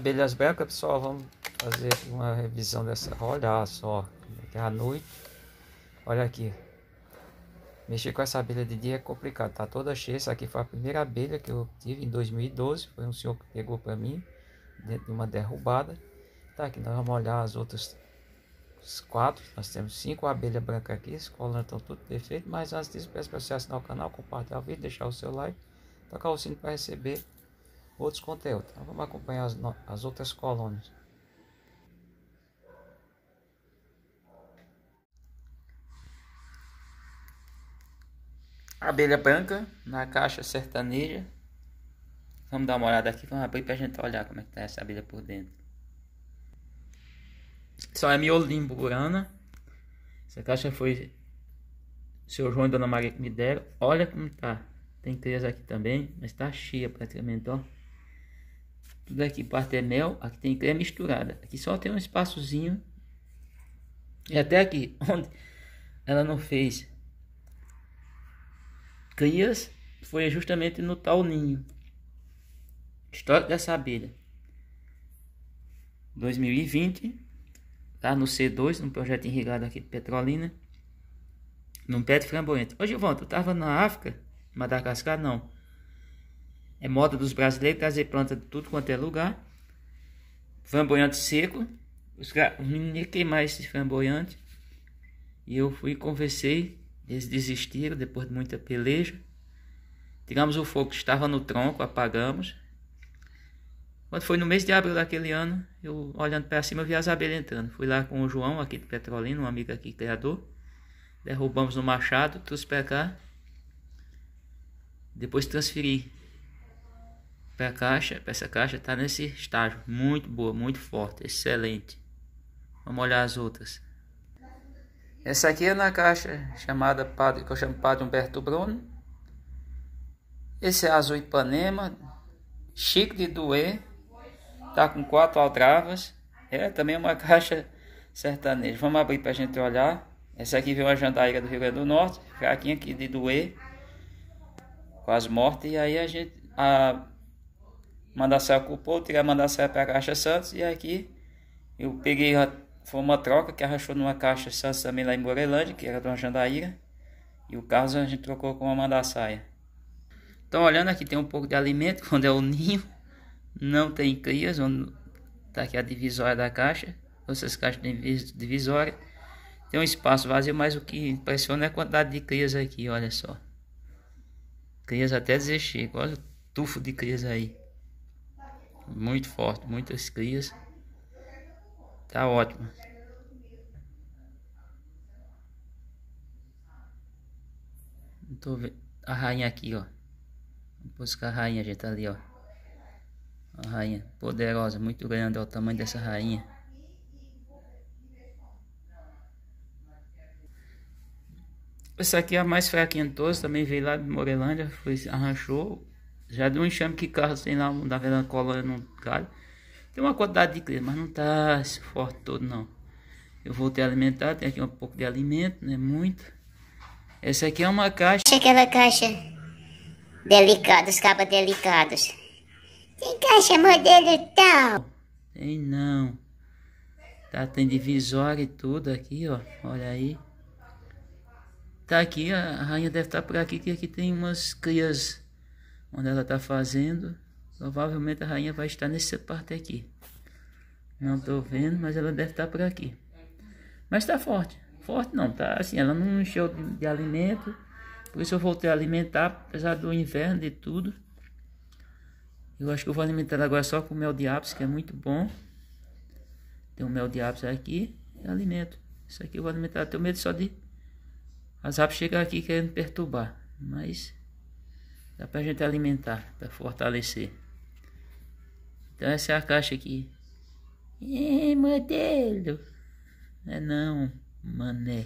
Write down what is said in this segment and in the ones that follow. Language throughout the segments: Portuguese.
abelhas brancas, pessoal, vamos fazer uma revisão dessa. Olha só, a é noite, olha aqui. Mexer com essa abelha de dia é complicado, tá toda cheia. Essa aqui foi a primeira abelha que eu tive em 2012. Foi um senhor que pegou para mim, dentro de uma derrubada. Tá aqui, nós vamos olhar as outras quatro. Nós temos cinco abelhas brancas aqui, Escolando, estão tudo perfeito. Mas antes disso, peço para você assinar o canal, compartilhar o vídeo, deixar o seu like, tocar o sino para receber outros conteúdos. Então, vamos acompanhar as, as outras colônias. Abelha branca na caixa sertaneja. Vamos dar uma olhada aqui, vamos abrir para a gente olhar como é que está essa abelha por dentro. Só é miolim burana. Essa caixa foi seu João e Dona Maria que me deram. Olha como tá. Tem três aqui também, mas tá cheia praticamente, ó. Tudo aqui, parte é mel, aqui tem creme misturada. Aqui só tem um espaçozinho. E até aqui, onde ela não fez crias, foi justamente no tal ninho. História dessa abelha. 2020, tá no C2, no projeto irrigado aqui de Petrolina, num pé de Hoje eu volto, eu tava na África? Madagascar, não. É moda dos brasileiros trazer planta de tudo quanto é lugar. Flamboyante seco. Os, meninos queimaram esse flamboyante. E eu fui e conversei. Eles desistiram depois de muita peleja. Tiramos o fogo que estava no tronco, apagamos. Quando foi no mês de abril daquele ano, eu olhando para cima vi as abelhas entrando. Fui lá com o João, aqui de Petrolina, um amigo aqui criador. Derrubamos no machado, trouxe para cá. Depois transferi para caixa, peça caixa está nesse estágio, muito boa, muito forte, excelente. Vamos olhar as outras. Essa aqui é na caixa chamada Padre, que eu chamo Padre Humberto Bruno. Esse é azul Ipanema, chique de doer, tá com quatro aldravas. É também é uma caixa sertaneja. Vamos abrir para a gente olhar. Essa aqui veio uma jandaíra do Rio Grande do Norte, fraquinha aqui de doer, quase mortes E aí a gente a, mandar sair o povo, tirar mandar sair para a Caixa Santos. E aqui eu peguei, foi uma troca que arrastou numa Caixa Santos também lá em Borelândia, que era de uma Jandaíra. E o Carlos a gente trocou com uma mandaçaia. Então, olhando aqui, tem um pouco de alimento, quando é o ninho. Não tem crias, onde está aqui a divisória da caixa. Essas caixas têm divisória. Tem um espaço vazio, mas o que impressiona é a quantidade de crias aqui, olha só. Crias até desistir. Olha o tufo de crias aí muito forte, muitas crias. Tá ótimo. tô vendo. A rainha aqui, ó. Vou buscar a rainha, gente, tá ali, ó. A rainha poderosa, muito grande, ó, o tamanho dessa rainha. Essa aqui é a mais fraquinha de todas, também veio lá de Morelândia, foi, arranchou, já deu um enxame que carro, sei lá, da melancola no galho. Tem uma quantidade de cliente, mas não tá esse forte todo não. Eu voltei a alimentar, tem aqui um pouco de alimento, né? Muito. Essa aqui é uma caixa. Aquela caixa delicados, cabas delicados. Tem caixa modelo tal. Tem não. Tá, tem divisória e tudo aqui, ó. Olha aí. Tá aqui, a rainha deve estar tá por aqui, que aqui tem umas crias onde ela está fazendo, provavelmente a rainha vai estar nessa parte aqui. Não estou vendo, mas ela deve estar tá por aqui. Mas está forte. Forte não, tá assim, ela não encheu de, de alimento. Por isso eu voltei a alimentar, apesar do inverno de tudo. Eu acho que eu vou alimentar agora só com mel de ápice, que é muito bom. Tem um mel de ápice aqui e alimento. Isso aqui eu vou alimentar. Eu tenho medo só de as aves chegar aqui querendo perturbar. Mas Dá pra gente alimentar, pra fortalecer. Então essa é a caixa aqui. É, modelo. É não, mané.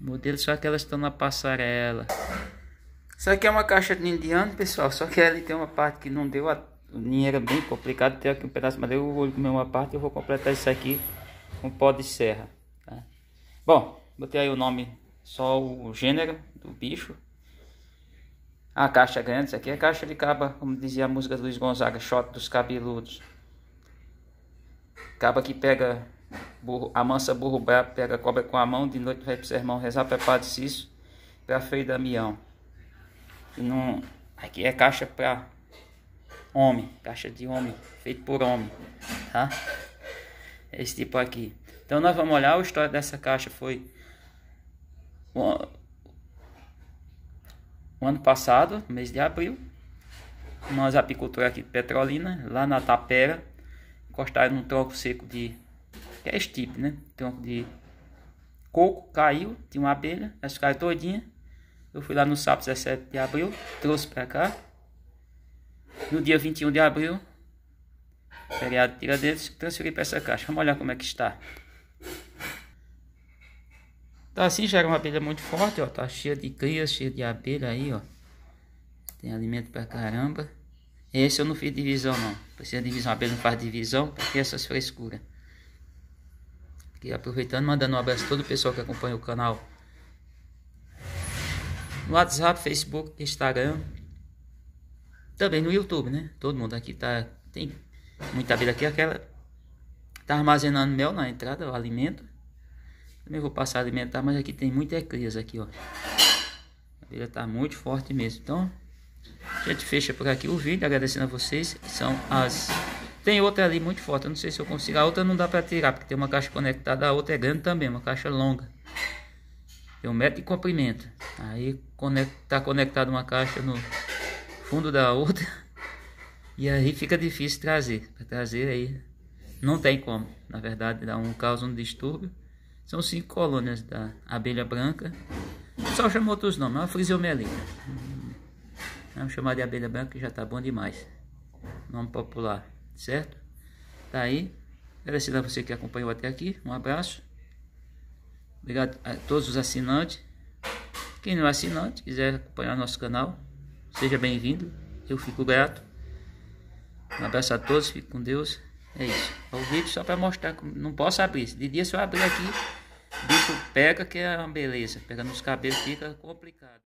Modelo só que elas estão na passarela. Isso aqui é uma caixa de indiano, pessoal. Só que ela tem uma parte que não deu. A... O ninho era é bem complicado. Tem aqui um pedaço, mas eu vou comer uma parte e vou completar isso aqui com pó de serra. Tá? Bom, botei aí o nome, só o gênero do bicho. A caixa grande, isso aqui é caixa de caba, como dizia a música do Luiz Gonzaga, shot dos cabeludos. Caba que pega burro, mansa burro brabo, pega cobra com a mão, de noite vai pro sermão rezar pra Padre Cício, pra Frei Damião. E não, aqui é caixa pra homem, caixa de homem, feito por homem, tá? É esse tipo aqui. Então nós vamos olhar, o história dessa caixa foi ano passado, mês de abril, nós apicultores aqui de Petrolina, lá na Tapera, encostaram num tronco seco de. que é estipe, né? Tronco de coco, caiu, tinha uma abelha, essas caras todinha. Eu fui lá no sábado 17 de abril, trouxe pra cá. No dia 21 de abril, feriado Tiradentes, transferi para essa caixa. Vamos olhar como é que está tá assim já era uma abelha muito forte, ó. Tá cheia de crias, cheia de abelha aí, ó. Tem alimento pra caramba. Esse eu não fiz divisão, não. Precisa divisão, a abelha não faz divisão, porque é essas frescuras. E aproveitando, mandando um abraço a todo o pessoal que acompanha o canal. No WhatsApp, Facebook, Instagram. Também no YouTube, né? Todo mundo aqui tá. Tem muita abelha aqui. Aquela. Tá armazenando mel na entrada, o alimento. Também vou passar a alimentar, mas aqui tem muita eclesa aqui, ó. A abelha tá muito forte mesmo. Então, a gente fecha por aqui o vídeo, agradecendo a vocês. São as... Tem outra ali muito forte, eu não sei se eu consigo. A outra não dá pra tirar, porque tem uma caixa conectada, a outra é grande também, uma caixa longa. Tem um metro de comprimento. Aí conecta, tá conectada uma caixa no fundo da outra. E aí fica difícil trazer. Pra trazer aí não tem como. Na verdade, dá um causa um distúrbio. São cinco colônias da abelha branca. Só chamou outros nomes, é uma frisiomelina. Vamos uhum. é chamar de abelha branca que já está bom demais. Nome popular, certo? Tá aí. Agradecer a você que acompanhou até aqui. Um abraço. Obrigado a todos os assinantes. Quem não é assinante, quiser acompanhar nosso canal, seja bem-vindo. Eu fico grato. Um abraço a todos, fique com Deus. É isso. o vídeo só para mostrar. Não posso abrir. De dia se eu abrir aqui, bicho pega que é uma beleza. Pega nos cabelos, fica complicado.